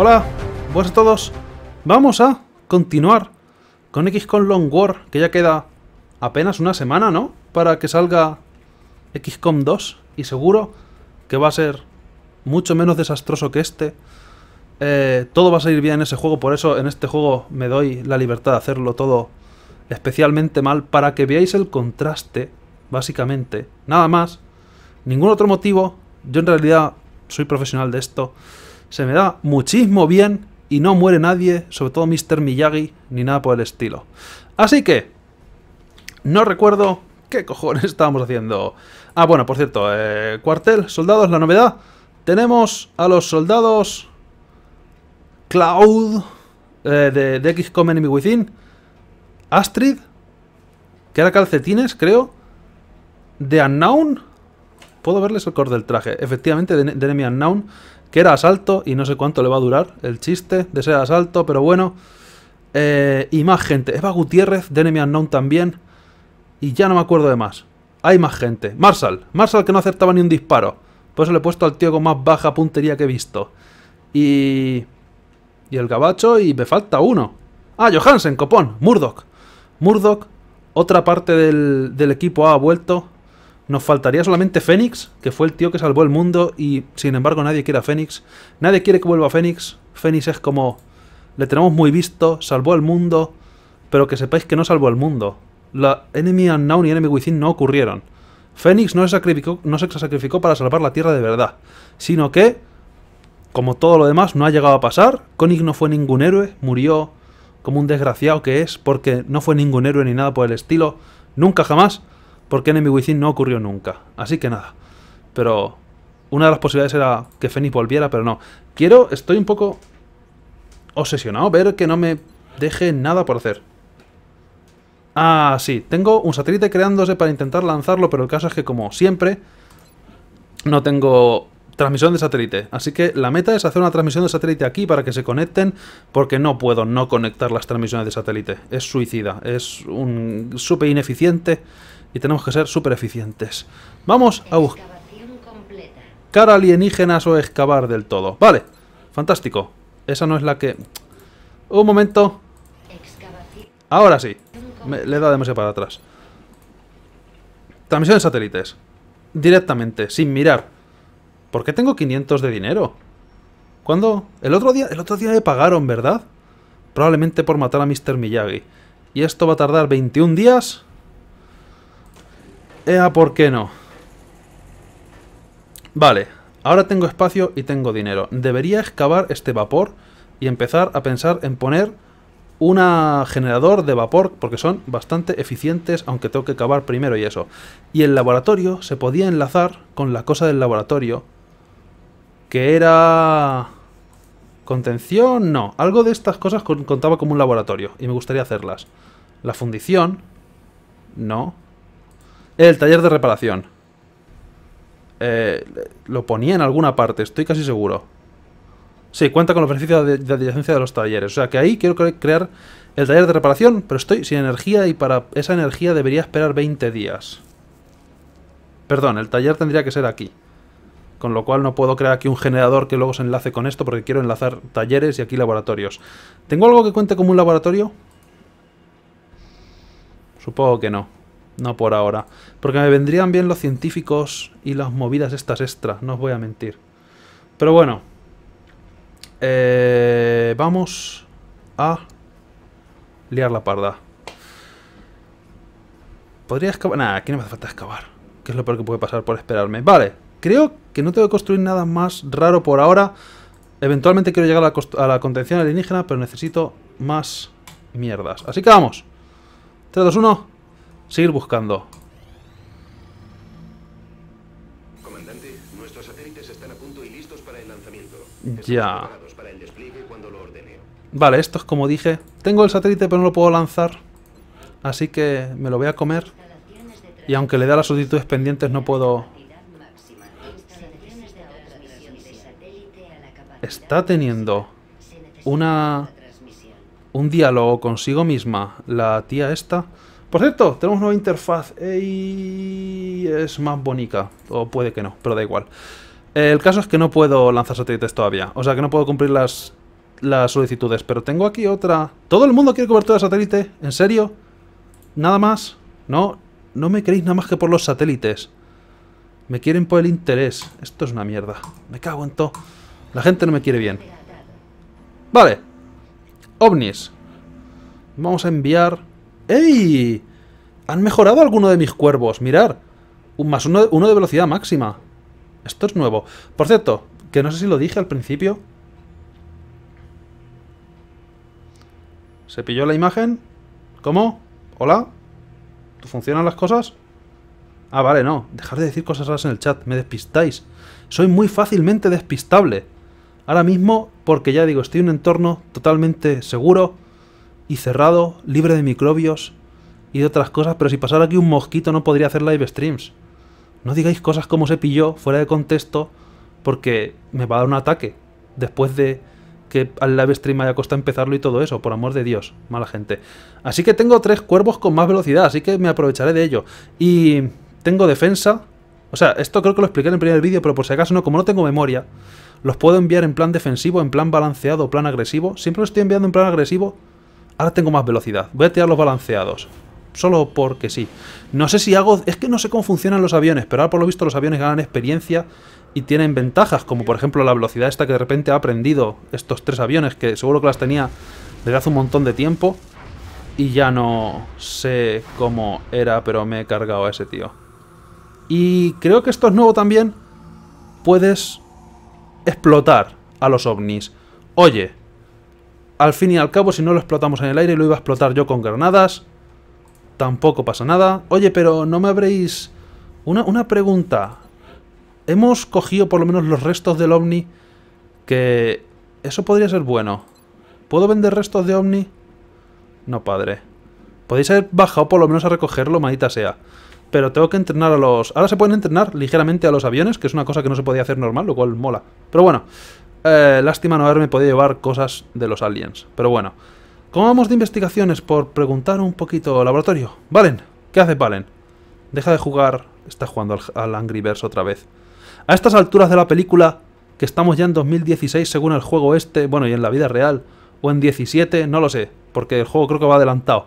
Hola, buenas a todos. Vamos a continuar con X Long War, que ya queda apenas una semana, ¿no? Para que salga XCOM 2 y seguro que va a ser mucho menos desastroso que este. Eh, todo va a salir bien en ese juego, por eso en este juego me doy la libertad de hacerlo todo especialmente mal, para que veáis el contraste, básicamente. Nada más, ningún otro motivo, yo en realidad soy profesional de esto se me da muchísimo bien y no muere nadie, sobre todo Mr. Miyagi, ni nada por el estilo. Así que, no recuerdo qué cojones estábamos haciendo. Ah, bueno, por cierto, eh, cuartel, soldados, la novedad. Tenemos a los soldados Cloud eh, de, x XCOM Enemy Within, Astrid, que era calcetines, creo, de Unknown. ¿Puedo verles el color del traje? Efectivamente, de, de Enemy Unknown que era asalto y no sé cuánto le va a durar el chiste de ser asalto, pero bueno. Eh, y más gente. Eva Gutiérrez de Unknown también. Y ya no me acuerdo de más. Hay más gente. Marshall. Marshall que no acertaba ni un disparo. Por eso le he puesto al tío con más baja puntería que he visto. Y... Y el gabacho y me falta uno. Ah, Johansen, copón. Murdoch. Murdoch. Otra parte del, del equipo ha vuelto. Nos faltaría solamente Fénix, que fue el tío que salvó el mundo y sin embargo nadie quiere a Fénix. Nadie quiere que vuelva a Fénix. Fénix es como... Le tenemos muy visto, salvó el mundo, pero que sepáis que no salvó el mundo. La Enemy Unknown y Enemy Within no ocurrieron. Fénix no se, sacrificó, no se sacrificó para salvar la Tierra de verdad, sino que, como todo lo demás, no ha llegado a pasar. Koenig no fue ningún héroe, murió como un desgraciado que es, porque no fue ningún héroe ni nada por el estilo. Nunca jamás porque Enemy Within no ocurrió nunca. Así que nada. Pero una de las posibilidades era que Fenix volviera, pero no. Quiero, estoy un poco obsesionado, ver que no me deje nada por hacer. Ah, sí, tengo un satélite creándose para intentar lanzarlo, pero el caso es que como siempre no tengo transmisión de satélite. Así que la meta es hacer una transmisión de satélite aquí para que se conecten, porque no puedo no conectar las transmisiones de satélite. Es suicida, es un súper ineficiente y tenemos que ser súper eficientes. Vamos a buscar... Cara alienígenas o excavar del todo. Vale, fantástico. Esa no es la que... Un momento. Ahora sí. Le le dado demasiado para atrás. Transmisión de satélites. Directamente, sin mirar. ¿Por qué tengo 500 de dinero? ¿Cuándo? El otro día, el otro día me pagaron, ¿verdad? Probablemente por matar a Mr. Miyagi. Y esto va a tardar 21 días Ea, ¿por qué no? Vale, ahora tengo espacio y tengo dinero. Debería excavar este vapor y empezar a pensar en poner un generador de vapor, porque son bastante eficientes, aunque tengo que cavar primero y eso. Y el laboratorio se podía enlazar con la cosa del laboratorio, que era... ¿Contención? No. Algo de estas cosas contaba como un laboratorio, y me gustaría hacerlas. La fundición... No. El taller de reparación. Eh, lo ponía en alguna parte, estoy casi seguro. Sí, cuenta con los beneficios de, de adyacencia de los talleres. O sea que ahí quiero crear el taller de reparación, pero estoy sin energía y para esa energía debería esperar 20 días. Perdón, el taller tendría que ser aquí. Con lo cual no puedo crear aquí un generador que luego se enlace con esto porque quiero enlazar talleres y aquí laboratorios. ¿Tengo algo que cuente como un laboratorio? Supongo que no. No por ahora. Porque me vendrían bien los científicos y las movidas estas extras, no os voy a mentir. Pero bueno. Eh, vamos a liar la parda. Podría excavar... Nada, aquí no me hace falta excavar. Que es lo peor que puede pasar por esperarme. Vale, creo que no tengo que construir nada más raro por ahora. Eventualmente quiero llegar a la, a la contención alienígena, pero necesito más mierdas. Así que vamos. 3, 2, 1... Seguir buscando. Ya. Vale, esto es como dije. Tengo el satélite pero no lo puedo lanzar. Así que me lo voy a comer. Y aunque le da las solicitudes pendientes no puedo... Está teniendo una... Un diálogo consigo misma la tía esta por cierto, tenemos nueva interfaz y es más bonita, o puede que no, pero da igual. El caso es que no puedo lanzar satélites todavía, o sea que no puedo cumplir las, las solicitudes, pero tengo aquí otra... ¿Todo el mundo quiere cobertura de satélite? ¿En serio? ¿Nada más? No, no me queréis nada más que por los satélites. Me quieren por el interés. Esto es una mierda. Me cago en todo. La gente no me quiere bien. Vale. OVNIS. Vamos a enviar ¡Ey! Han mejorado alguno de mis cuervos, mirar. Un más uno, de velocidad máxima. Esto es nuevo. Por cierto, que no sé si lo dije al principio. ¿Se pilló la imagen? ¿Cómo? ¿Hola? ¿Tú ¿Funcionan las cosas? Ah, vale, no. Dejar de decir cosas raras en el chat. Me despistáis. Soy muy fácilmente despistable. Ahora mismo, porque ya digo, estoy en un entorno totalmente seguro y cerrado, libre de microbios y de otras cosas, pero si pasara aquí un mosquito no podría hacer live streams. No digáis cosas como se pilló fuera de contexto porque me va a dar un ataque después de que al live stream haya costado empezarlo y todo eso, por amor de Dios, mala gente. Así que tengo tres cuervos con más velocidad, así que me aprovecharé de ello. Y tengo defensa, o sea, esto creo que lo expliqué en el primer vídeo, pero por si acaso no, como no tengo memoria, los puedo enviar en plan defensivo, en plan balanceado, plan agresivo. Siempre los estoy enviando en plan agresivo Ahora tengo más velocidad. Voy a tirar los balanceados. Solo porque sí. No sé si hago... Es que no sé cómo funcionan los aviones, pero ahora por lo visto los aviones ganan experiencia y tienen ventajas, como por ejemplo la velocidad esta que de repente ha aprendido estos tres aviones, que seguro que las tenía desde hace un montón de tiempo. Y ya no sé cómo era, pero me he cargado a ese tío. Y creo que esto es nuevo también. Puedes explotar a los ovnis. Oye, al fin y al cabo, si no lo explotamos en el aire, lo iba a explotar yo con granadas. Tampoco pasa nada. Oye, pero no me habréis... Una, una pregunta. Hemos cogido por lo menos los restos del ovni que... Eso podría ser bueno. ¿Puedo vender restos de ovni? No, padre. Podéis haber bajado por lo menos a recogerlo, maldita sea. Pero tengo que entrenar a los... Ahora se pueden entrenar ligeramente a los aviones, que es una cosa que no se podía hacer normal, lo cual mola. Pero bueno, eh, lástima no haberme podido llevar cosas de los aliens. Pero bueno. ¿Cómo vamos de investigaciones? Por preguntar un poquito laboratorio. Valen, ¿qué hace Valen? Deja de jugar. Está jugando al, Angry Birds otra vez. A estas alturas de la película, que estamos ya en 2016 según el juego este, bueno, y en la vida real, o en 17, no lo sé, porque el juego creo que va adelantado.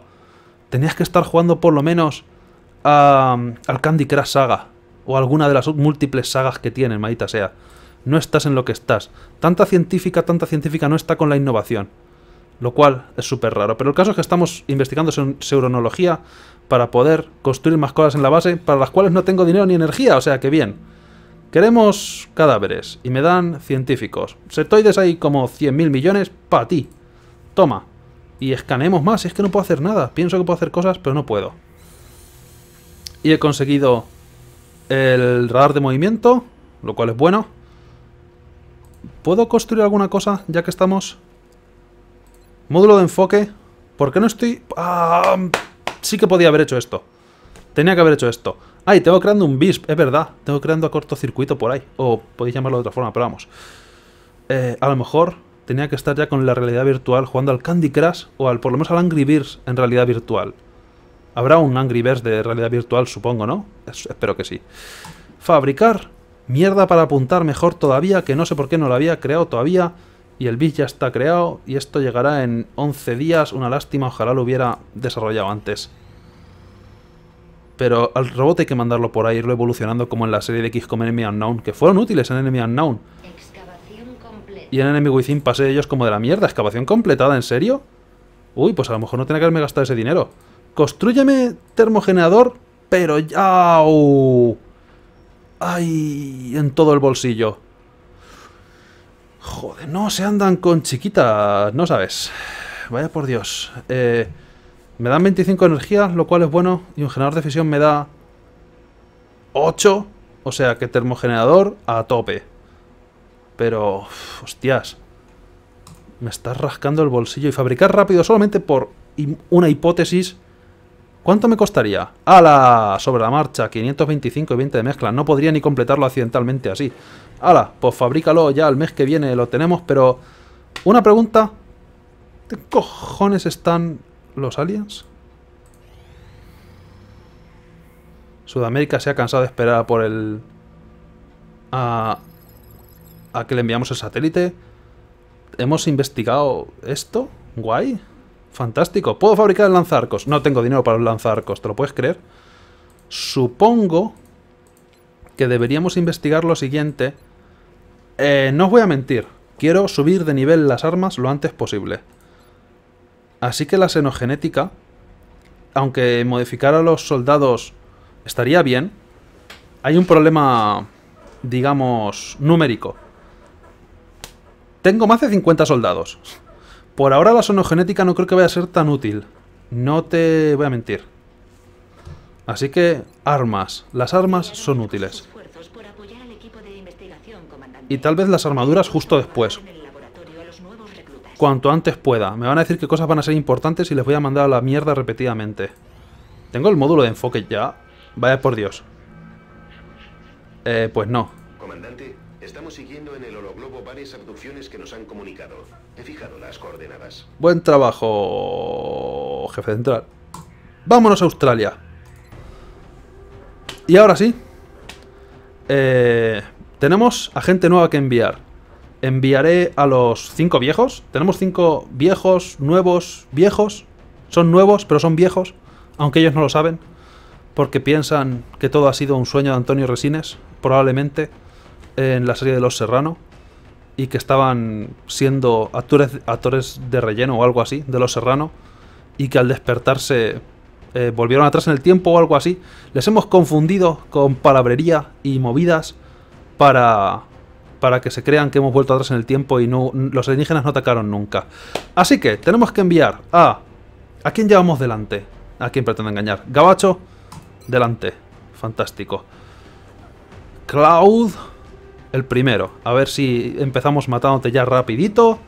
Tenías que estar jugando por lo menos a, um, al Candy Crush Saga, o alguna de las múltiples sagas que tienen, maldita sea. No estás en lo que estás. Tanta científica, tanta científica no está con la innovación. Lo cual es súper raro. Pero el caso es que estamos investigando en seuronología para poder construir más cosas en la base para las cuales no tengo dinero ni energía. O sea que bien. Queremos cadáveres y me dan científicos. Setoides hay como 100.000 millones para ti. Toma. Y escaneemos más. Es que no puedo hacer nada. Pienso que puedo hacer cosas, pero no puedo. Y he conseguido el radar de movimiento, lo cual es bueno. ¿Puedo construir alguna cosa ya que estamos? Módulo de enfoque. ¿Por qué no estoy...? Ah, sí que podía haber hecho esto. Tenía que haber hecho esto. Ay, tengo creando un BISP, es verdad. Tengo creando a cortocircuito por ahí. O podéis llamarlo de otra forma, pero vamos. Eh, a lo mejor tenía que estar ya con la realidad virtual jugando al Candy Crush o al por lo menos al Angry Birds en realidad virtual. Habrá un Angry Birds de realidad virtual, supongo, ¿no? espero que sí. Fabricar Mierda para apuntar mejor todavía, que no sé por qué no lo había creado todavía. Y el beat ya está creado y esto llegará en 11 días. Una lástima, ojalá lo hubiera desarrollado antes. Pero al robot hay que mandarlo por ahí, irlo evolucionando como en la serie de xcom Enemy Unknown, que fueron útiles en Enemy Unknown. Y en Enemy Within pasé ellos como de la mierda. ¿Excavación completada? ¿En serio? Uy, pues a lo mejor no tenía que haberme gastado ese dinero. Construyeme termogenerador, pero ya... ¡Ay! En todo el bolsillo. Joder, no, se andan con chiquitas, no sabes. Vaya por Dios. Eh, me dan 25 energías, lo cual es bueno. Y un generador de fisión me da 8. O sea que termogenerador a tope. Pero, hostias. Me estás rascando el bolsillo. Y fabricar rápido solamente por una hipótesis ¿Cuánto me costaría? ¡Hala! Sobre la marcha, 525 y 20 de mezcla. No podría ni completarlo accidentalmente así. ¡Hala! Pues fabrícalo ya el mes que viene, lo tenemos, pero... Una pregunta. ¿De cojones están los aliens? Sudamérica se ha cansado de esperar por el... A... a que le enviamos el satélite. ¿Hemos investigado esto? ¿Guay? Fantástico. ¿Puedo fabricar el lanzarcos? No tengo dinero para los lanzarcos, ¿te lo puedes creer? Supongo que deberíamos investigar lo siguiente. Eh, no os voy a mentir. Quiero subir de nivel las armas lo antes posible. Así que la xenogenética, aunque modificar a los soldados estaría bien, hay un problema, digamos, numérico. Tengo más de 50 soldados. Por ahora la sonogenética no creo que vaya a ser tan útil. No te voy a mentir. Así que armas. Las armas son útiles. Y tal vez las armaduras justo después. Cuanto antes pueda. Me van a decir qué cosas van a ser importantes y les voy a mandar a la mierda repetidamente. ¿Tengo el módulo de enfoque ya? Vaya por Dios. Eh, pues no. Comandante, Estamos siguiendo en el hologlobo varias abducciones que nos han comunicado. He fijado las coordenadas. Buen trabajo, jefe central. Vámonos a Australia. Y ahora sí. Eh, tenemos a gente nueva que enviar. Enviaré a los cinco viejos. Tenemos cinco viejos, nuevos, viejos. Son nuevos, pero son viejos. Aunque ellos no lo saben. Porque piensan que todo ha sido un sueño de Antonio Resines. Probablemente en la serie de Los Serrano y que estaban siendo actores, de relleno o algo así de Los Serrano y que al despertarse eh, volvieron atrás en el tiempo o algo así. Les hemos confundido con palabrería y movidas para para que se crean que hemos vuelto atrás en el tiempo y no los alienígenas no atacaron nunca. Así que tenemos que enviar a ¿a quién llevamos delante? ¿A quién pretende engañar? Gabacho delante. Fantástico. Cloud el primero. A ver si empezamos matándote ya rapidito.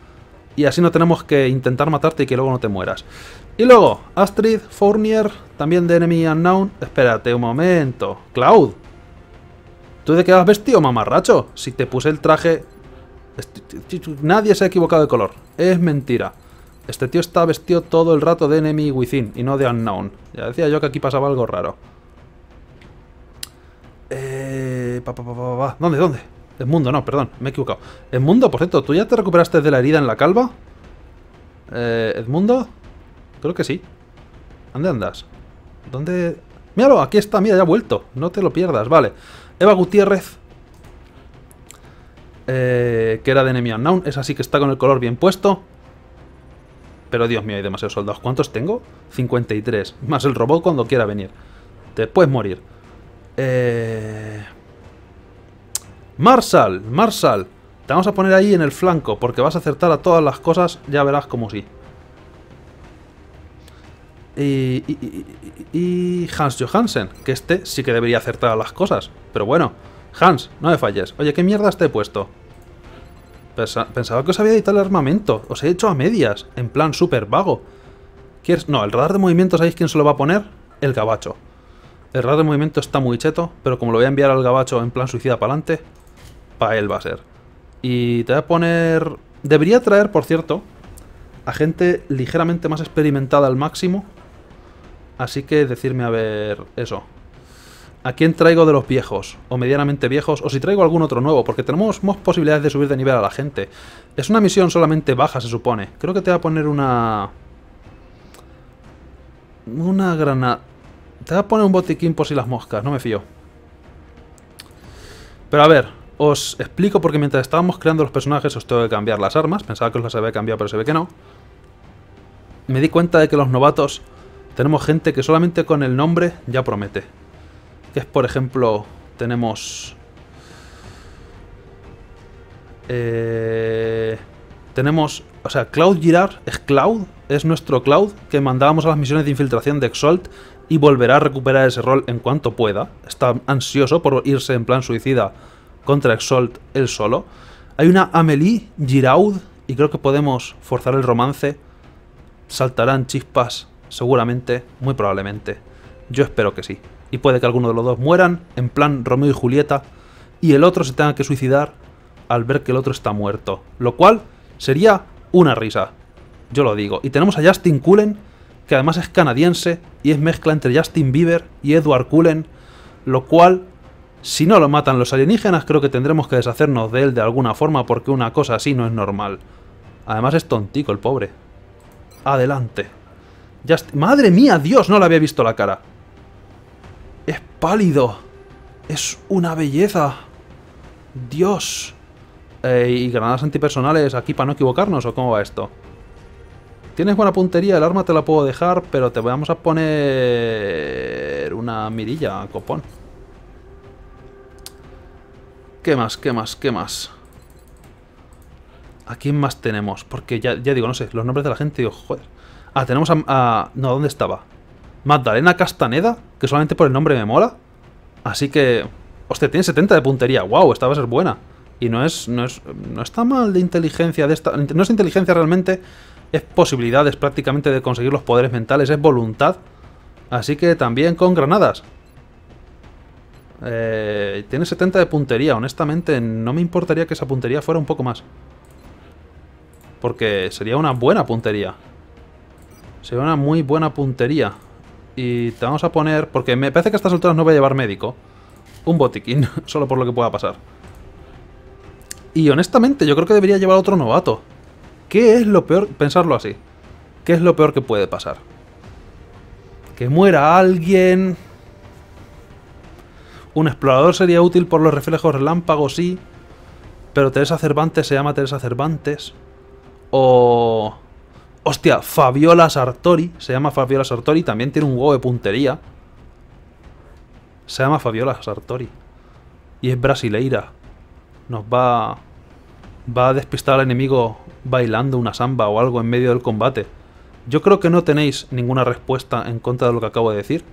Y así no tenemos que intentar matarte y que luego no te mueras. Y luego, Astrid, Fournier, también de Enemy Unknown. Espérate un momento. Cloud. ¿Tú de qué vestido, mamarracho? Si te puse el traje... Nadie se ha equivocado de color. Es mentira. Este tío está vestido todo el rato de Enemy Within y no de Unknown. Ya decía yo que aquí pasaba algo raro. Eh... ¿Dónde? ¿Dónde? Edmundo, mundo, no, perdón, me he equivocado. Edmundo, por cierto, ¿tú ya te recuperaste de la herida en la calva? Eh, Edmundo, creo que sí. ¿Dónde andas? ¿Dónde...? Míralo, aquí está, mira, ya ha vuelto. No te lo pierdas, vale. Eva Gutiérrez. Eh, que era de Enemy Unknown. Es así que está con el color bien puesto. Pero Dios mío, hay demasiados soldados. ¿Cuántos tengo? 53. Más el robot cuando quiera venir. Te puedes morir. Eh... ¡Marshal! ¡Marshal! te vamos a poner ahí en el flanco porque vas a acertar a todas las cosas, ya verás como sí. Y, y, y, Hans Johansen, que este sí que debería acertar a las cosas. Pero bueno, Hans, no me falles. Oye, ¿qué mierda te he puesto? pensaba que os había editado el armamento. Os he hecho a medias, en plan súper vago. ¿Quieres? No, el radar de movimiento, ¿sabéis quién se lo va a poner? El gabacho. El radar de movimiento está muy cheto, pero como lo voy a enviar al gabacho en plan suicida para adelante, él va a ser. Y te voy a poner... Debería traer, por cierto, a gente ligeramente más experimentada al máximo. Así que decirme a ver eso. ¿A quién traigo de los viejos? O medianamente viejos, o si traigo algún otro nuevo, porque tenemos más posibilidades de subir de nivel a la gente. Es una misión solamente baja, se supone. Creo que te voy a poner una... Una granada... Te voy a poner un botiquín por si las moscas, no me fío. Pero a ver, os explico porque mientras estábamos creando los personajes os tengo que cambiar las armas. Pensaba que os las había cambiado, pero se ve que no. Me di cuenta de que los novatos tenemos gente que solamente con el nombre ya promete. Que es, por ejemplo, tenemos... Eh, tenemos... O sea, Cloud Girard es Cloud, es nuestro Cloud que mandábamos a las misiones de infiltración de Exalt y volverá a recuperar ese rol en cuanto pueda. Está ansioso por irse en plan suicida contra Exalt él solo. Hay una Amelie Giraud y creo que podemos forzar el romance. Saltarán chispas, seguramente, muy probablemente. Yo espero que sí. Y puede que alguno de los dos mueran, en plan Romeo y Julieta, y el otro se tenga que suicidar al ver que el otro está muerto. Lo cual sería una risa. Yo lo digo. Y tenemos a Justin Cullen, que además es canadiense y es mezcla entre Justin Bieber y Edward Cullen, lo cual si no lo matan los alienígenas, creo que tendremos que deshacernos de él de alguna forma porque una cosa así no es normal. Además es tontico el pobre. Adelante. ¡Madre mía, Dios! No le había visto la cara. Es pálido. Es una belleza. Dios. ¿Y granadas antipersonales aquí para no equivocarnos o cómo va esto? Tienes buena puntería, el arma te la puedo dejar, pero te vamos a poner una mirilla, copón. ¿Qué más? ¿Qué más? ¿Qué más? ¿A quién más tenemos? Porque ya, digo, no sé, los nombres de la gente, joder. Ah, tenemos a... no, ¿dónde estaba? Magdalena Castaneda, que solamente por el nombre me mola. Así que... Hostia, tiene 70 de puntería. Wow, esta va a ser buena. Y no es, no es... No está mal de inteligencia de esta... No es inteligencia realmente. Es posibilidades prácticamente de conseguir los poderes mentales. Es voluntad. Así que también con granadas. Eh, tiene 70 de puntería. Honestamente, no me importaría que esa puntería fuera un poco más. Porque sería una buena puntería. Sería una muy buena puntería. Y te vamos a poner... Porque me parece que a estas alturas no voy a llevar médico. Un botiquín, solo por lo que pueda pasar. Y honestamente, yo creo que debería llevar otro novato. ¿Qué es lo peor? Pensarlo así. ¿Qué es lo peor que puede pasar? Que muera alguien un explorador sería útil por los reflejos relámpagos, sí. Pero Teresa Cervantes se llama Teresa Cervantes. O... Hostia, Fabiola Sartori. Se llama Fabiola Sartori. También tiene un huevo de puntería. Se llama Fabiola Sartori. Y es brasileira. Nos va... Va a despistar al enemigo bailando una samba o algo en medio del combate. Yo creo que no tenéis ninguna respuesta en contra de lo que acabo de decir.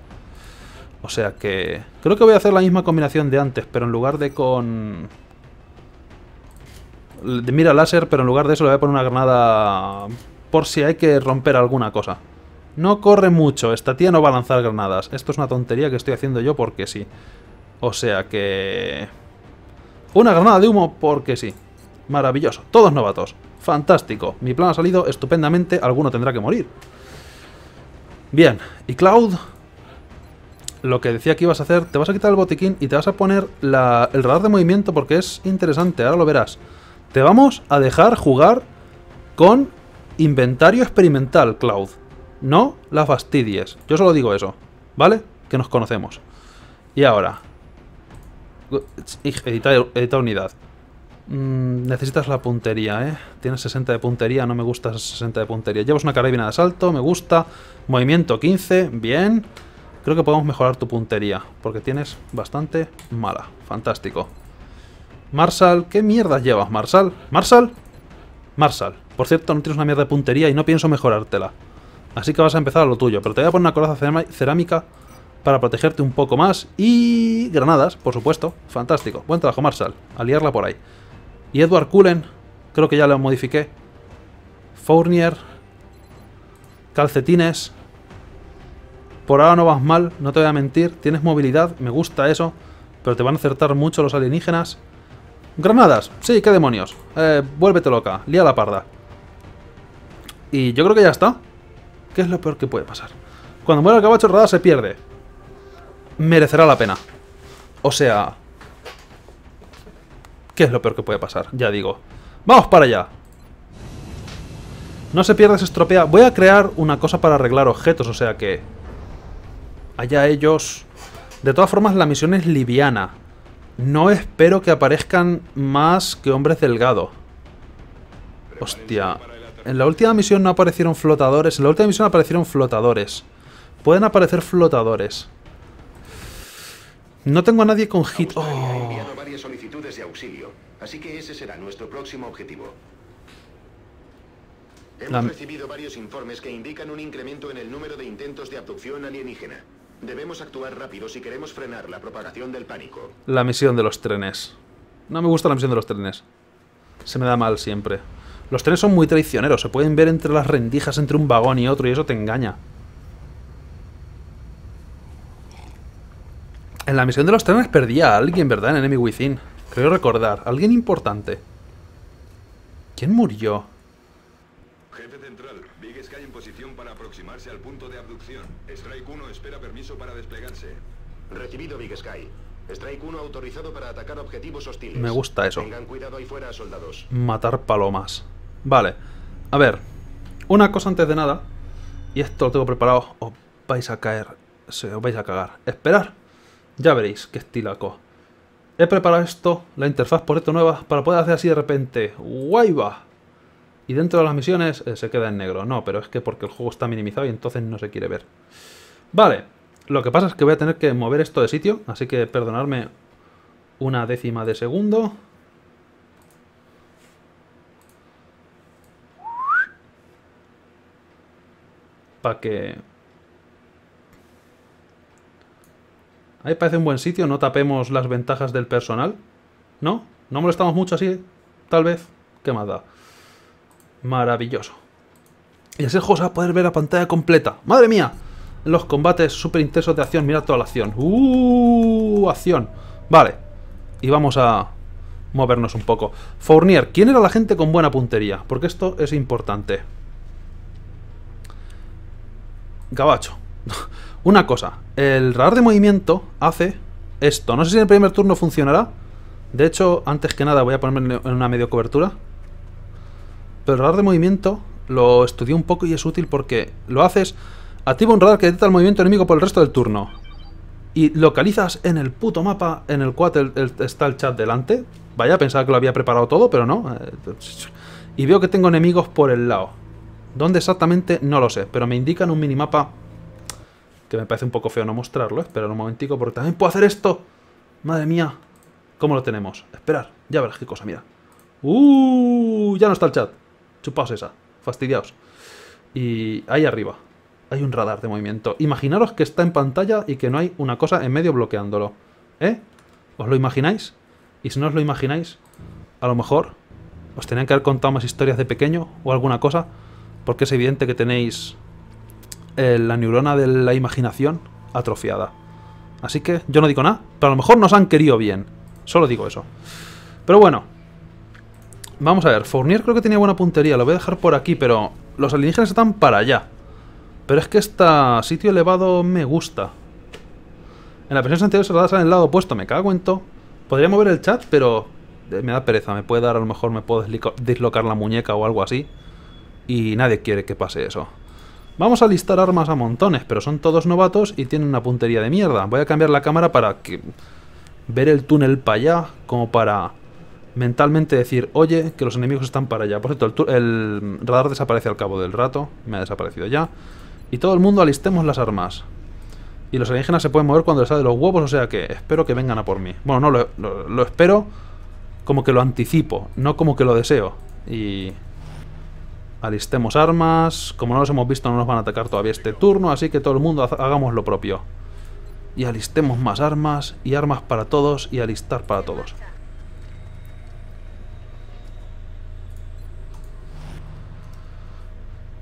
O sea que... Creo que voy a hacer la misma combinación de antes, pero en lugar de con... mira láser, pero en lugar de eso le voy a poner una granada... Por si hay que romper alguna cosa. No corre mucho, esta tía no va a lanzar granadas. Esto es una tontería que estoy haciendo yo porque sí. O sea que... Una granada de humo porque sí. Maravilloso, todos novatos. Fantástico, mi plan ha salido estupendamente, alguno tendrá que morir. Bien, ¿y Cloud? lo que decía que ibas a hacer, te vas a quitar el botiquín y te vas a poner el radar de movimiento porque es interesante, ahora lo verás. Te vamos a dejar jugar con inventario experimental, Cloud. No la fastidies. Yo solo digo eso, ¿vale? Que nos conocemos. Y ahora. Edita, unidad. Mm, necesitas la puntería, ¿eh? Tienes 60 de puntería, no me gusta 60 de puntería. Llevas una carabina de asalto, me gusta. Movimiento 15, Bien. Creo que podemos mejorar tu puntería, porque tienes bastante mala. Fantástico. Marshall, ¿qué mierdas llevas, Marshall? ¿Marshall? Marshall. Por cierto, no tienes una mierda de puntería y no pienso mejorártela. Así que vas a empezar a lo tuyo, pero te voy a poner una coraza cerámica para protegerte un poco más. Y granadas, por supuesto. Fantástico. Buen trabajo, Marshall. Aliarla por ahí. Y Edward Cullen, creo que ya lo modifiqué. Fournier. Calcetines. Por ahora no vas mal, no te voy a mentir. Tienes movilidad, me gusta eso. Pero te van a acertar mucho los alienígenas. Granadas, sí, qué demonios. Eh, vuélvete loca, lía la parda. Y yo creo que ya está. ¿Qué es lo peor que puede pasar? Cuando muera el caballo radar se pierde. Merecerá la pena. O sea... ¿Qué es lo peor que puede pasar? Ya digo. ¡Vamos para allá! No se pierde, se estropea. Voy a crear una cosa para arreglar objetos, o sea que allá ellos. De todas formas, la misión es liviana. No espero que aparezcan más que hombres delgados. Hostia. En la última misión no aparecieron flotadores. En la última misión aparecieron flotadores. Pueden aparecer flotadores. No tengo a nadie con hit. Oh. varias solicitudes de auxilio, así que ese será nuestro próximo objetivo. Hemos recibido varios informes que indican un incremento en el número de intentos de abducción alienígena. Debemos actuar rápido si queremos frenar la propagación del pánico. La misión de los trenes. No me gusta la misión de los trenes. Se me da mal siempre. Los trenes son muy traicioneros, se pueden ver entre las rendijas entre un vagón y otro y eso te engaña. En la misión de los trenes perdía a alguien, ¿verdad? En Enemy Within. Creo recordar. Alguien importante. ¿Quién murió? Big Sky. Strike autorizado para atacar objetivos hostiles. Me gusta eso. soldados. Matar palomas. Vale. A ver. Una cosa antes de nada. Y esto lo tengo preparado. Os vais a caer. os vais a cagar. Esperar. Ya veréis qué estilaco. He preparado esto, la interfaz por esto nueva, para poder hacer así de repente. ¡Guay va! Y dentro de las misiones eh, se queda en negro. No, pero es que porque el juego está minimizado y entonces no se quiere ver. Vale. Lo que pasa es que voy a tener que mover esto de sitio, así que perdonadme una décima de segundo. Para que... Ahí parece un buen sitio, no tapemos las ventajas del personal. ¿No? ¿No molestamos mucho así? Tal vez. ¿Qué más da? Maravilloso. Y ese juego a poder ver la pantalla completa. ¡Madre mía! los combates super intensos de acción. Mira toda la acción. ¡Uh! Acción. Vale. Y vamos a movernos un poco. Fournier, ¿quién era la gente con buena puntería? Porque esto es importante. Gabacho. Una cosa. El radar de movimiento hace esto. No sé si en el primer turno funcionará. De hecho, antes que nada voy a ponerme en una medio cobertura. Pero el radar de movimiento lo estudié un poco y es útil porque lo haces Activa un radar que detecta el movimiento enemigo por el resto del turno. Y localizas en el puto mapa en el cual está el chat delante. Vaya, pensaba que lo había preparado todo, pero no. Eh, y veo que tengo enemigos por el lado. ¿Dónde exactamente? No lo sé, pero me indican un minimapa que me parece un poco feo no mostrarlo. Esperar un momentico, porque también puedo hacer esto. Madre mía, ¿cómo lo tenemos? Esperar, ya verás qué cosa, mira. ¡Uh! Ya no está el chat. Chupaos esa, fastidiaos. Y ahí arriba, hay un radar de movimiento. Imaginaros que está en pantalla y que no hay una cosa en medio bloqueándolo. ¿Eh? ¿Os lo imagináis? Y si no os lo imagináis, a lo mejor os tenían que haber contado más historias de pequeño o alguna cosa, porque es evidente que tenéis eh, la neurona de la imaginación atrofiada. Así que yo no digo nada, pero a lo mejor nos han querido bien. Solo digo eso. Pero bueno. Vamos a ver, Fournier creo que tenía buena puntería, lo voy a dejar por aquí, pero los alienígenas están para allá. Pero es que este sitio elevado me gusta. En la presión anterior se sale en el lado opuesto. Me cago en todo. Podría mover el chat, pero eh, me da pereza. Me puede dar, a lo mejor me puedo dislocar la muñeca o algo así. Y nadie quiere que pase eso. Vamos a listar armas a montones, pero son todos novatos y tienen una puntería de mierda. Voy a cambiar la cámara para que ver el túnel para allá, como para mentalmente decir, oye, que los enemigos están para allá. Por cierto, el radar desaparece al cabo del rato, me ha desaparecido ya. Y todo el mundo alistemos las armas. Y los alienígenas se pueden mover cuando les sale los huevos, o sea que espero que vengan a por mí. Bueno, no, lo, lo espero como que lo anticipo, no como que lo deseo. Y alistemos armas. Como no los hemos visto, no nos van a atacar todavía este turno, así que todo el mundo hagamos lo propio. Y alistemos más armas, y armas para todos, y alistar para todos.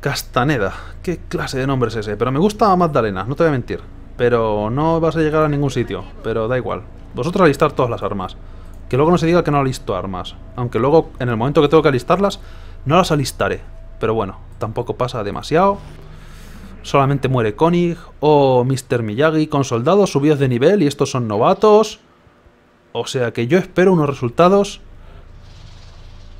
Castaneda. ¿Qué clase de nombre es ese? Pero me gusta Magdalena, no te voy a mentir. Pero no vas a llegar a ningún sitio. Pero da igual. Vosotros alistar todas las armas. Que luego no se diga que no alisto armas. Aunque luego, en el momento que tengo que alistarlas, no las alistaré. Pero bueno, tampoco pasa demasiado. Solamente muere Koenig o Mr. Miyagi con soldados subidos de nivel y estos son novatos. O sea que yo espero unos resultados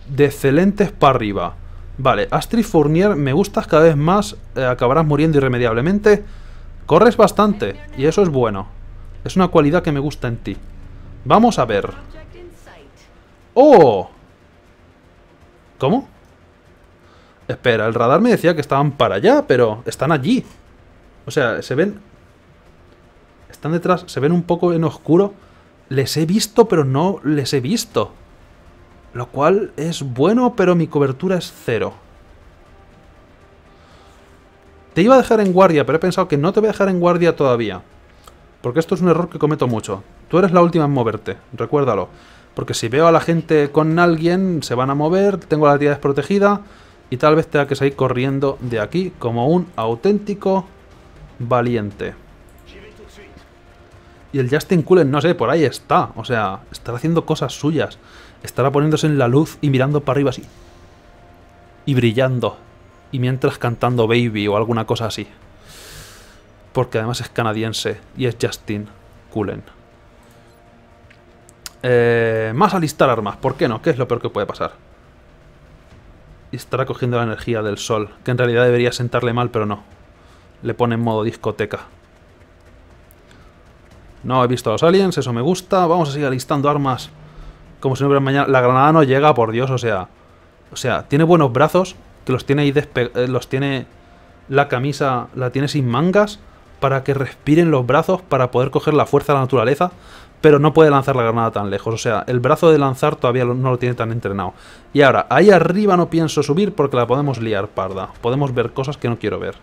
de excelentes para arriba. Vale, Astrid Fournier, me gustas cada vez más, eh, acabarás muriendo irremediablemente. Corres bastante, y eso es bueno. Es una cualidad que me gusta en ti. Vamos a ver. ¡Oh! ¿Cómo? Espera, el radar me decía que estaban para allá, pero están allí. O sea, se ven... Están detrás, se ven un poco en oscuro. Les he visto, pero no les he visto. Lo cual es bueno, pero mi cobertura es cero. Te iba a dejar en guardia, pero he pensado que no te voy a dejar en guardia todavía. Porque esto es un error que cometo mucho. Tú eres la última en moverte, recuérdalo. Porque si veo a la gente con alguien, se van a mover, tengo la tía desprotegida y tal vez tenga que salir corriendo de aquí como un auténtico valiente. Y el Justin Cullen, no sé, por ahí está. O sea, estará haciendo cosas suyas estará poniéndose en la luz y mirando para arriba así. Y brillando. Y mientras cantando Baby o alguna cosa así. Porque además es canadiense y es Justin Cullen. Eh, más alistar armas, ¿por qué no? ¿Qué es lo peor que puede pasar? Y estará cogiendo la energía del sol, que en realidad debería sentarle mal, pero no. Le pone en modo discoteca. No he visto a los aliens, eso me gusta. Vamos a seguir alistando armas como si no hubiera mañana. La granada no llega, por Dios, o sea. O sea, tiene buenos brazos, que los tiene ahí eh, los tiene la camisa, la tiene sin mangas, para que respiren los brazos, para poder coger la fuerza de la naturaleza, pero no puede lanzar la granada tan lejos. O sea, el brazo de lanzar todavía no lo tiene tan entrenado. Y ahora, ahí arriba no pienso subir porque la podemos liar parda. Podemos ver cosas que no quiero ver.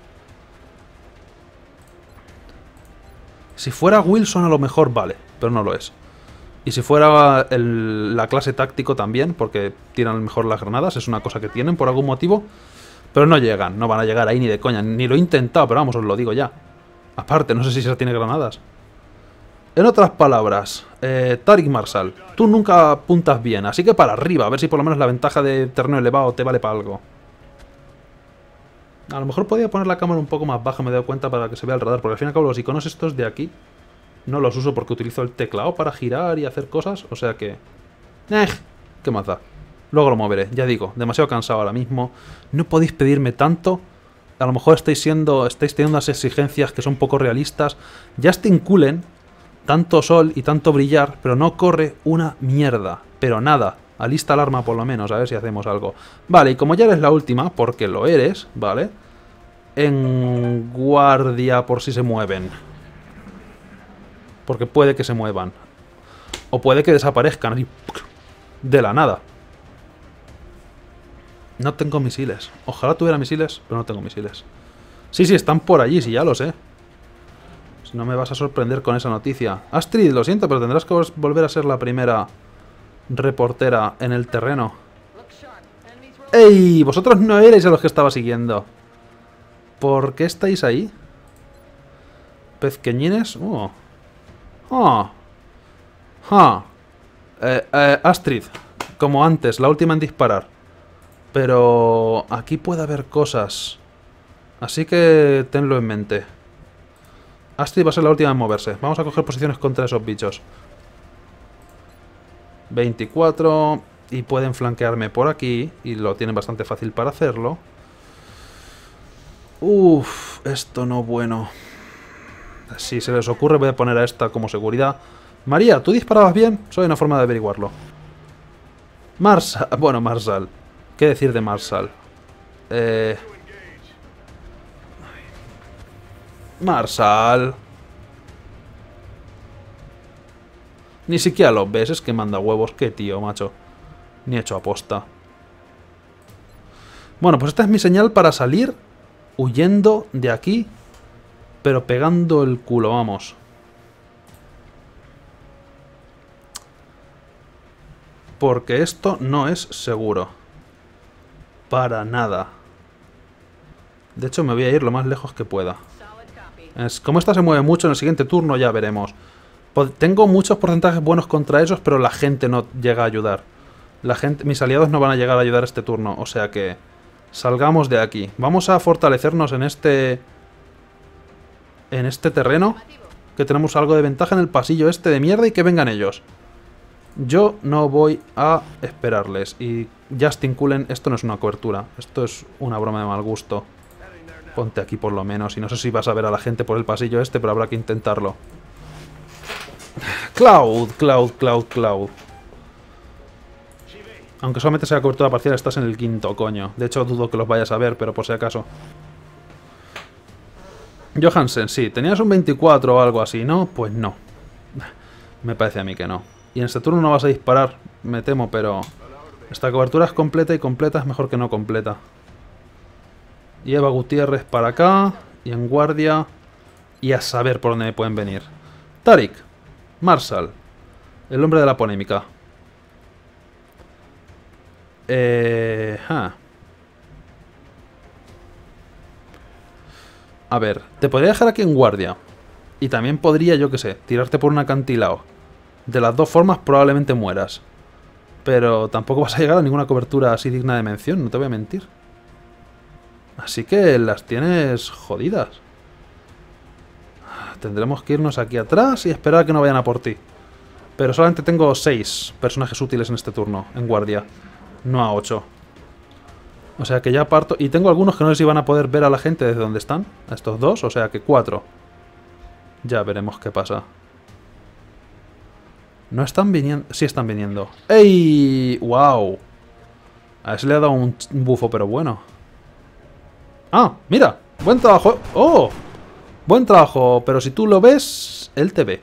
Si fuera Wilson a lo mejor vale, pero no lo es. Y si fuera la clase táctico también, porque tiran mejor las granadas, es una cosa que tienen por algún motivo. Pero no llegan, no van a llegar ahí ni de coña. Ni lo he intentado, pero vamos, os lo digo ya. Aparte, no sé si se tiene granadas. En otras palabras, eh, Tarik Marsal, tú nunca apuntas bien, así que para arriba, a ver si por lo menos la ventaja de terreno elevado te vale para algo. A lo mejor podía poner la cámara un poco más baja, me he dado cuenta, para que se vea el radar, porque al fin y al cabo los iconos estos de aquí no los uso porque utilizo el teclado para girar y hacer cosas, o sea que... ¡Eh! ¿Qué más da? Luego lo moveré, ya digo, demasiado cansado ahora mismo. No podéis pedirme tanto. A lo mejor estáis siendo, estáis teniendo unas exigencias que son poco realistas. Ya Justin tanto sol y tanto brillar, pero no corre una mierda. Pero nada, alista el arma por lo menos, a ver si hacemos algo. Vale, y como ya eres la última, porque lo eres, ¿vale? En guardia por si se mueven. Porque puede que se muevan. O puede que desaparezcan de la nada. No tengo misiles. Ojalá tuviera misiles, pero no tengo misiles. Sí, sí, están por allí, sí, ya lo sé. No me vas a sorprender con esa noticia. Astrid, lo siento, pero tendrás que volver a ser la primera reportera en el terreno. ¡Ey! Vosotros no erais a los que estaba siguiendo. ¿Por qué estáis ahí? Pezqueñines. Uh. Ah. Ah. Eh, eh, Astrid, como antes, la última en disparar. Pero aquí puede haber cosas. Así que tenlo en mente. Astrid va a ser la última en moverse. Vamos a coger posiciones contra esos bichos. 24. Y pueden flanquearme por aquí. Y lo tienen bastante fácil para hacerlo. Uf, esto no bueno si se les ocurre voy a poner a esta como seguridad. María, ¿tú disparabas bien? Soy una forma de averiguarlo. Marsal, bueno, Marsal. ¿Qué decir de Marsal? Eh... Marsal. Ni siquiera lo ves, es que manda huevos. Qué tío, macho. Ni hecho aposta. Bueno, pues esta es mi señal para salir huyendo de aquí pero pegando el culo, vamos. Porque esto no es seguro. Para nada. De hecho, me voy a ir lo más lejos que pueda. Es, como esta se mueve mucho, en el siguiente turno ya veremos. Tengo muchos porcentajes buenos contra ellos, pero la gente no llega a ayudar. La gente, mis aliados no van a llegar a ayudar este turno, o sea que salgamos de aquí. Vamos a fortalecernos en este en este terreno que tenemos algo de ventaja en el pasillo este de mierda y que vengan ellos. Yo no voy a esperarles. Y Justin Cullen, esto no es una cobertura. Esto es una broma de mal gusto. Ponte aquí por lo menos. Y no sé si vas a ver a la gente por el pasillo este, pero habrá que intentarlo. Cloud, Cloud, Cloud, Cloud. Aunque solamente sea cobertura parcial, estás en el quinto, coño. De hecho, dudo que los vayas a ver, pero por si acaso. Johansen, sí. ¿Tenías un 24 o algo así, no? Pues no. Me parece a mí que no. Y en Saturno no vas a disparar, me temo, pero... Esta cobertura es completa y completa es mejor que no completa. Lleva Gutiérrez para acá, y en guardia, y a saber por dónde me pueden venir. Tarik, Marshall, el hombre de la polémica. Eh... Ah. A ver, te podría dejar aquí en guardia. Y también podría, yo qué sé, tirarte por un acantilado. De las dos formas probablemente mueras. Pero tampoco vas a llegar a ninguna cobertura así digna de mención, no te voy a mentir. Así que las tienes jodidas. Tendremos que irnos aquí atrás y esperar a que no vayan a por ti. Pero solamente tengo seis personajes útiles en este turno, en guardia. No a 8. O sea que ya parto... Y tengo algunos que no sé si van a poder ver a la gente desde donde están. A estos dos, o sea que cuatro. Ya veremos qué pasa. No están viniendo... Sí están viniendo. ¡Ey! ¡Wow! A ese le ha dado un bufo, pero bueno. ¡Ah! ¡Mira! ¡Buen trabajo! ¡Oh! Buen trabajo, pero si tú lo ves, él te ve.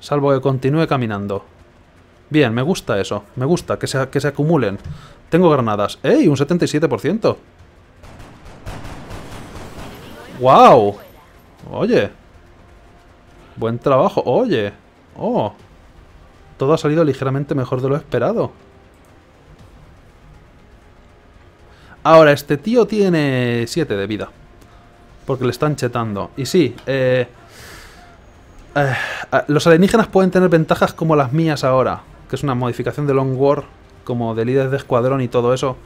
Salvo que continúe caminando. Bien, me gusta eso. Me gusta que se, que se acumulen. Tengo granadas. ¡Ey! Un 77%. ¡Wow! Oye. Buen trabajo. Oye. Oh. Todo ha salido ligeramente mejor de lo esperado. Ahora, este tío tiene 7 de vida. Porque le están chetando. Y sí, eh, eh, eh, los alienígenas pueden tener ventajas como las mías ahora que es una modificación de Long War, como de líder de escuadrón y todo eso.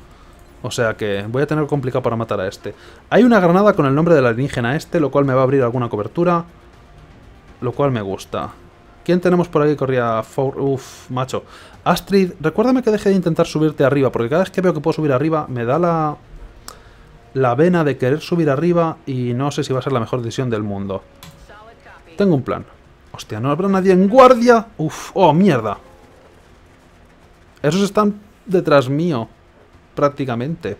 O sea que voy a tener complicado para matar a este. Hay una granada con el nombre de del alienígena este, lo cual me va a abrir alguna cobertura. Lo cual me gusta. ¿Quién tenemos por aquí corría? Uf, macho. Astrid, recuérdame que deje de intentar subirte arriba, porque cada vez que veo que puedo subir arriba, me da la... La vena de querer subir arriba y no sé si va a ser la mejor decisión del mundo. Tengo un plan. Hostia, ¿no habrá nadie en guardia? Uf, oh, mierda. Esos están detrás mío, prácticamente.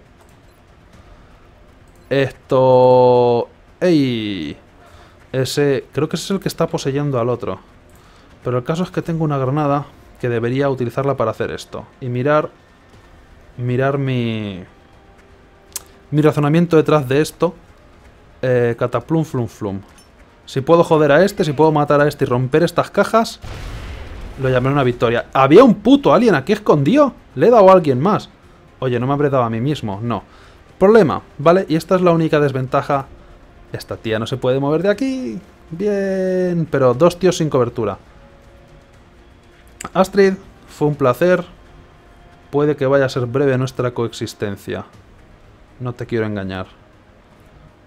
Esto... ¡Ey! Ese... Creo que ese es el que está poseyendo al otro. Pero el caso es que tengo una granada que debería utilizarla para hacer esto. Y mirar... Mirar mi... Mi razonamiento detrás de esto. Eh, cataplum flum flum. Si puedo joder a este, si puedo matar a este y romper estas cajas... Lo llamé una victoria. Había un puto alien aquí escondido. Le he dado a alguien más. Oye, no me habré dado a mí mismo, no. Problema, ¿vale? Y esta es la única desventaja. Esta tía no se puede mover de aquí. Bien, pero dos tíos sin cobertura. Astrid, fue un placer. Puede que vaya a ser breve nuestra coexistencia. No te quiero engañar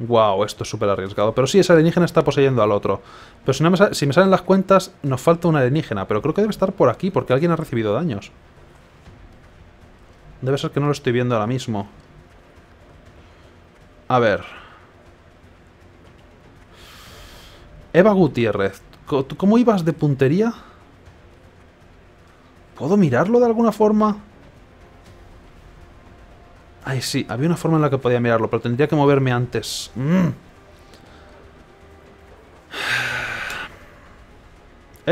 wow, esto es súper arriesgado. Pero sí, ese alienígena está poseyendo al otro. Pero si, me me salen las cuentas, nos falta un alienígena. Pero creo que debe estar por aquí, porque alguien ha recibido daños. Debe ser que no lo estoy viendo ahora mismo. A ver. Eva Gutiérrez, ¿cómo ibas de puntería? ¿Puedo mirarlo de alguna forma? Ay, sí, había una forma en la que podía mirarlo, pero tendría que moverme antes. Mm.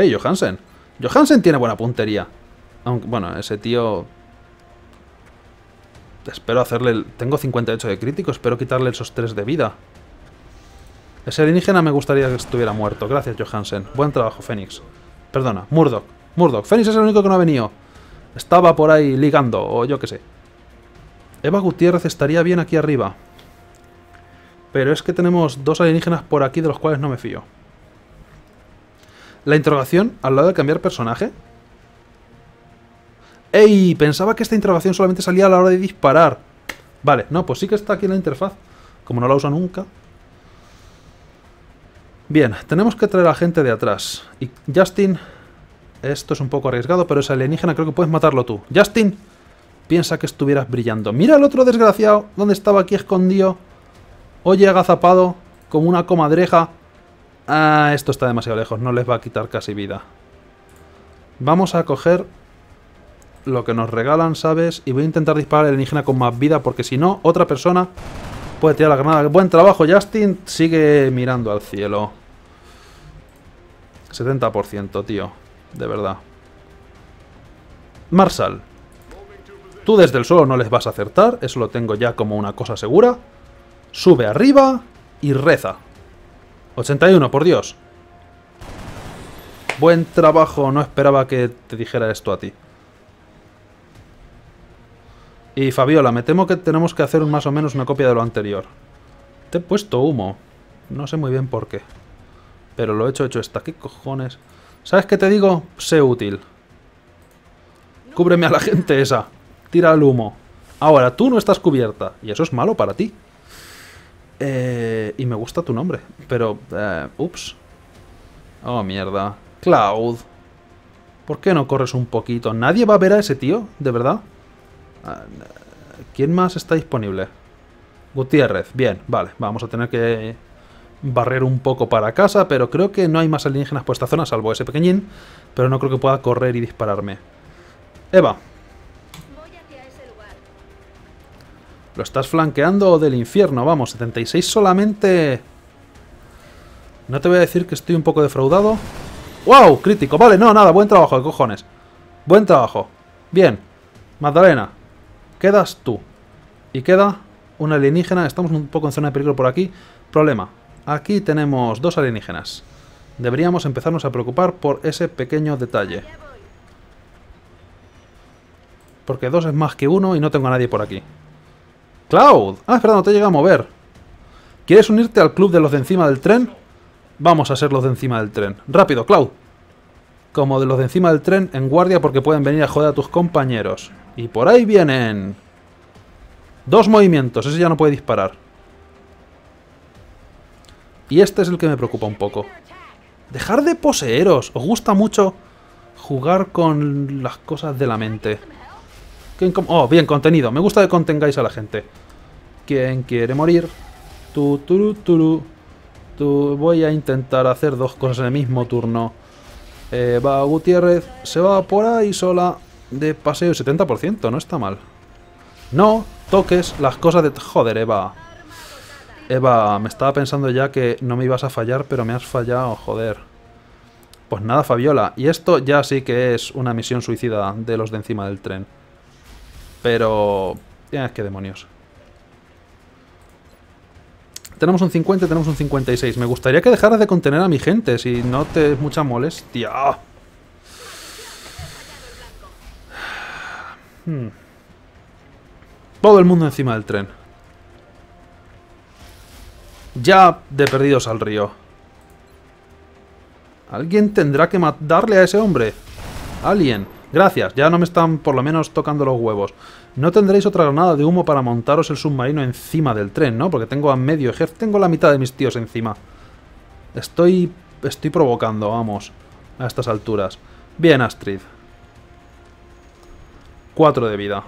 ¡Ey, Johansen! Johansen tiene buena puntería. Aunque, bueno, ese tío... Espero hacerle... El... Tengo 58 de crítico, espero quitarle esos 3 de vida. Ese alienígena me gustaría que estuviera muerto. Gracias, Johansen. Buen trabajo, Fénix. Perdona, Murdoch. Murdoch. Fénix es el único que no ha venido. Estaba por ahí ligando, o yo qué sé. Eva Gutiérrez estaría bien aquí arriba. Pero es que tenemos dos alienígenas por aquí de los cuales no me fío. La interrogación al lado de cambiar personaje. ¡Ey! Pensaba que esta interrogación solamente salía a la hora de disparar. Vale, no, pues sí que está aquí en la interfaz. Como no la uso nunca. Bien, tenemos que traer a la gente de atrás. Y Justin... Esto es un poco arriesgado, pero ese alienígena creo que puedes matarlo tú. ¡Justin! piensa que estuvieras brillando. Mira al otro desgraciado, dónde estaba aquí escondido. Oye, agazapado, como una comadreja. Ah, esto está demasiado lejos, no les va a quitar casi vida. Vamos a coger lo que nos regalan, ¿sabes? Y voy a intentar disparar al alienígena con más vida, porque si no, otra persona puede tirar la granada. Buen trabajo, Justin. Sigue mirando al cielo. 70%, tío. De verdad. Marshall. Tú desde el suelo no les vas a acertar, eso lo tengo ya como una cosa segura. Sube arriba y reza. 81, por Dios. Buen trabajo, no esperaba que te dijera esto a ti. Y Fabiola, me temo que tenemos que hacer más o menos una copia de lo anterior. Te he puesto humo. No sé muy bien por qué. Pero lo he hecho, hecho esta, ¿Qué cojones? ¿Sabes qué te digo? Sé útil. Cúbreme a la gente esa tira el humo. Ahora tú no estás cubierta. Y eso es malo para ti. Eh, y me gusta tu nombre. Pero... Eh, ups. Oh, mierda. Cloud. ¿Por qué no corres un poquito? ¿Nadie va a ver a ese tío? ¿De verdad? Eh, ¿Quién más está disponible? Gutiérrez. Bien, vale. Vamos a tener que barrer un poco para casa, pero creo que no hay más alienígenas por esta zona, salvo ese pequeñín, pero no creo que pueda correr y dispararme. Eva, Lo estás flanqueando del infierno, vamos, 76 solamente... No te voy a decir que estoy un poco defraudado. ¡Wow! Crítico, vale, no, nada, buen trabajo de cojones. Buen trabajo. Bien. Magdalena, quedas tú. Y queda una alienígena, estamos un poco en zona de peligro por aquí. Problema, aquí tenemos dos alienígenas. Deberíamos empezarnos a preocupar por ese pequeño detalle. Porque dos es más que uno y no tengo a nadie por aquí. Cloud. Ah, espera, no te llega a mover. ¿Quieres unirte al club de los de encima del tren? Vamos a ser los de encima del tren. Rápido, Cloud. Como de los de encima del tren, en guardia porque pueden venir a joder a tus compañeros. Y por ahí vienen. Dos movimientos, ese ya no puede disparar. Y este es el que me preocupa un poco. Dejar de poseeros. Os gusta mucho jugar con las cosas de la mente. Oh, bien, contenido. Me gusta que contengáis a la gente. ¿Quién quiere morir? Tu, tú, tu, Tu, voy a intentar hacer dos cosas en el mismo turno. Eva eh, va Gutiérrez, se va por ahí sola de paseo, 70%, no está mal. No toques las cosas de... Joder, Eva. Eva, me estaba pensando ya que no me ibas a fallar, pero me has fallado, joder. Pues nada, Fabiola. Y esto ya sí que es una misión suicida de los de encima del tren. Pero... Tienes qué demonios. Tenemos un 50, tenemos un 56. Me gustaría que dejaras de contener a mi gente, si no te es mucha molestia. Hmm. Todo el mundo encima del tren. Ya de perdidos al río. Alguien tendrá que matarle a ese hombre. Alguien. Gracias, ya no me están por lo menos tocando los huevos. No tendréis otra granada de humo para montaros el submarino encima del tren, ¿no? Porque tengo a medio ejército, tengo la mitad de mis tíos encima. Estoy, estoy provocando, vamos, a estas alturas. Bien, Astrid. Cuatro de vida.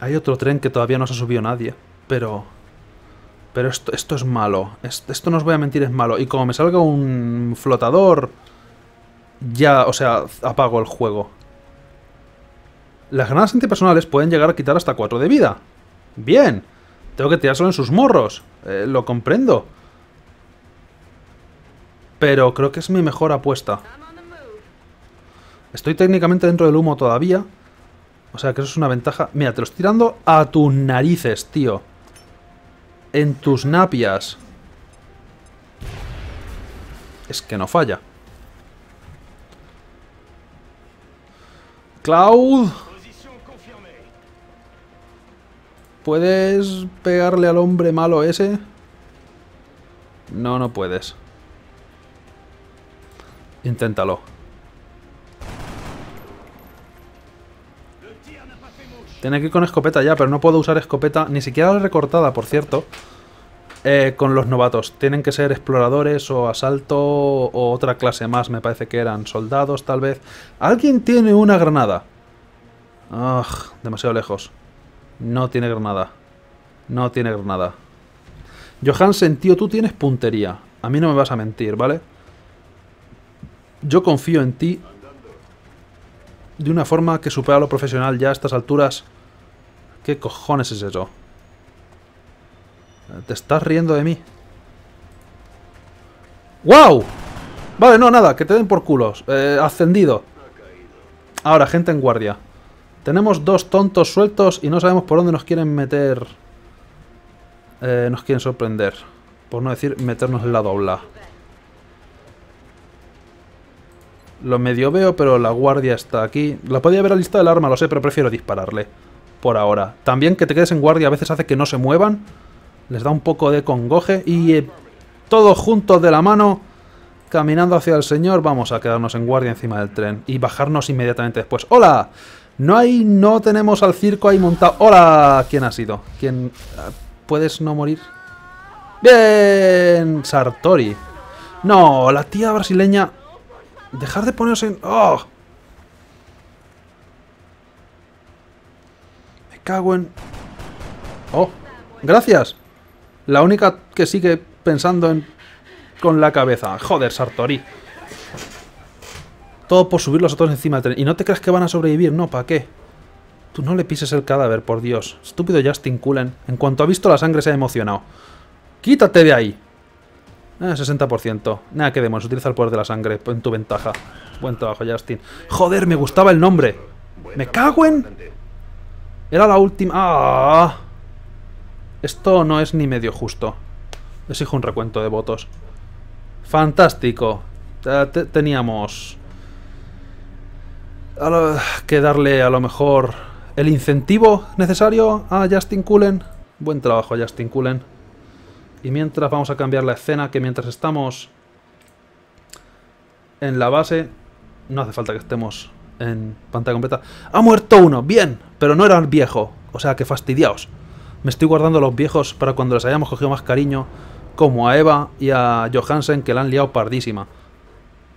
Hay otro tren que todavía no se ha nadie, pero... Pero esto, es malo. Esto, no os voy a mentir, es malo. Y como me salga un flotador... Ya, o sea, apago el juego. Las granadas antipersonales pueden llegar a quitar hasta 4 de vida. Bien. Tengo que tirárselo en sus morros. Eh, lo comprendo. Pero creo que es mi mejor apuesta. Estoy técnicamente dentro del humo todavía. O sea que eso es una ventaja. Mira, te lo estoy tirando a tus narices, tío en tus napias. Es que no falla. Cloud. ¿Puedes pegarle al hombre malo ese? No, no puedes. Inténtalo. Tiene que ir con escopeta ya, pero no puedo usar escopeta, ni siquiera la recortada, por cierto, eh, con los novatos. Tienen que ser exploradores o asalto o otra clase más, me parece que eran soldados, tal vez. ¿Alguien tiene una granada? Ugh, demasiado lejos. No tiene granada. No tiene granada. Johansen, tío, tú tienes puntería. A mí no me vas a mentir, ¿vale? Yo confío en ti de una forma que supera lo profesional ya a estas alturas. ¿Qué cojones es eso? Te estás riendo de mí. ¡Wow! Vale, no, nada, que te den por culos. Eh, ascendido. Ahora, gente en guardia. Tenemos dos tontos sueltos y no sabemos por dónde nos quieren meter... Eh, nos quieren sorprender. Por no decir meternos en la dobla. Lo medio veo, pero la guardia está aquí. La podía haber alistado el arma, lo sé, pero prefiero dispararle por ahora. También que te quedes en guardia a veces hace que no se muevan. Les da un poco de congoje y eh, todos juntos de la mano, caminando hacia el señor, vamos a quedarnos en guardia encima del tren y bajarnos inmediatamente después. ¡Hola! No hay, no tenemos al circo ahí montado. ¡Hola! ¿Quién ha sido? ¿Quién? Ah, ¿Puedes no morir? ¡Bien! Sartori. No, la tía brasileña... Dejar de ponerse en... ¡Oh! cago ¡Oh! ¡Gracias! La única que sigue pensando en... con la cabeza. ¡Joder, Sartori! Todo por subir los otros encima del tren. ¿Y no te crees que van a sobrevivir? No, ¿para qué? Tú no le pises el cadáver, por Dios. Estúpido Justin Cullen. En cuanto ha visto la sangre se ha emocionado. ¡Quítate de ahí! 60%. Eh, Nada, que demos, Utiliza el poder de la sangre en tu ventaja. Buen trabajo, Justin. Joder, me gustaba el nombre. Me cago en... Era la última... ¡Ah! Esto no es ni medio justo. Exijo un recuento de votos. Fantástico. Ah, teníamos... que darle a lo mejor el incentivo necesario a Justin Cullen. Buen trabajo, Justin Cullen. Y mientras vamos a cambiar la escena, que mientras estamos en la base, no hace falta que estemos en pantalla completa. ¡Ha muerto uno! ¡Bien! Pero no era el viejo. O sea, que fastidiaos. Me estoy guardando los viejos para cuando les hayamos cogido más cariño, como a Eva y a Johansen, que la han liado pardísima.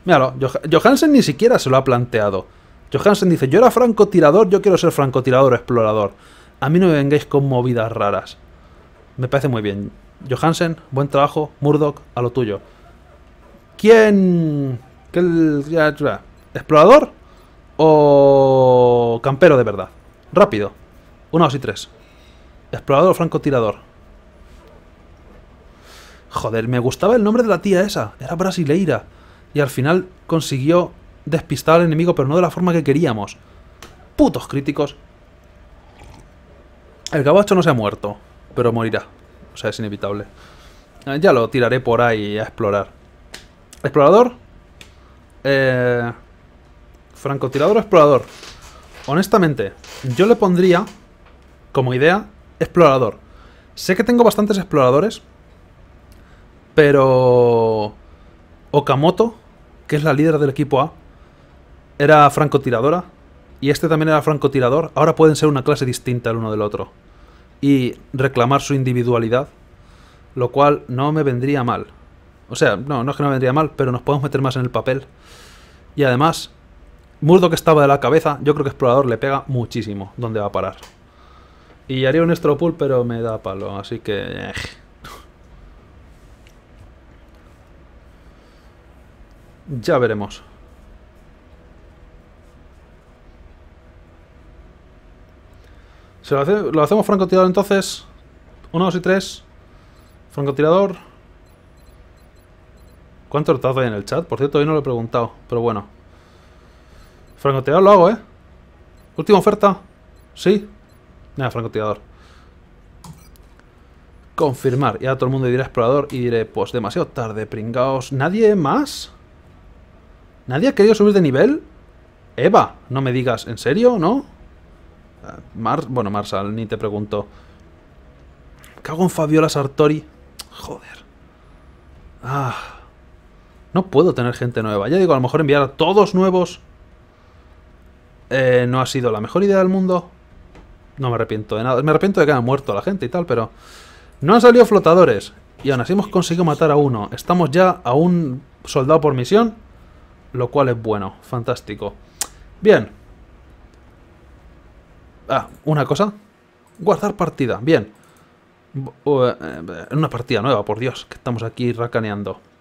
Míralo, Johansen ni siquiera se lo ha planteado. Johansen dice, yo era francotirador, yo quiero ser francotirador explorador. A mí no me vengáis con movidas raras. Me parece muy bien. Johansen, buen trabajo. Murdoch, a lo tuyo. ¿Quién...? ¿Qué... ¿Explorador? o campero de verdad. Rápido. uno dos y tres. Explorador o francotirador. Joder, me gustaba el nombre de la tía esa. Era brasileira. Y al final consiguió despistar al enemigo, pero no de la forma que queríamos. Putos críticos. El gabacho no se ha muerto, pero morirá. O sea, es inevitable. Eh, ya lo tiraré por ahí a explorar. ¿Explorador? Eh... Francotirador o explorador. Honestamente, yo le pondría como idea explorador. Sé que tengo bastantes exploradores, pero Okamoto, que es la líder del equipo A, era francotiradora y este también era francotirador. Ahora pueden ser una clase distinta el uno del otro y reclamar su individualidad, lo cual no me vendría mal. O sea, no, no es que no vendría mal, pero nos podemos meter más en el papel. Y además, Murdo que estaba de la cabeza, yo creo que Explorador le pega muchísimo ¿Dónde va a parar. Y haría un extra pull, pero me da palo, así que... Eh. Ya veremos. lo, hacemos francotirador entonces. 1, 2 y 3. Francotirador. ¿Cuánto hartazo hay en el chat? Por cierto, hoy no lo he preguntado, pero bueno. Francotirador lo hago, ¿eh? Última oferta. Sí. Nada, francotirador. Confirmar. Y ahora todo el mundo dirá explorador y diré, pues demasiado tarde, pringaos. ¿Nadie más? ¿Nadie ha querido subir de nivel? Eva, no me digas, ¿en serio? ¿No? Eh, Mar bueno, Marsal, ni te pregunto. Cago en Fabiola Sartori. Joder. Ah. No puedo tener gente nueva. Ya digo, a lo mejor enviar a todos nuevos eh, no ha sido la mejor idea del mundo. No me arrepiento de nada. Me arrepiento de que haya muerto la gente y tal, pero... No han salido flotadores. Y aún así hemos conseguido matar a uno. Estamos ya a un soldado por misión. Lo cual es bueno. Fantástico. Bien. Ah, una cosa. Guardar partida. Bien. Eh, eh, una partida nueva, por Dios. Que estamos aquí racaneando.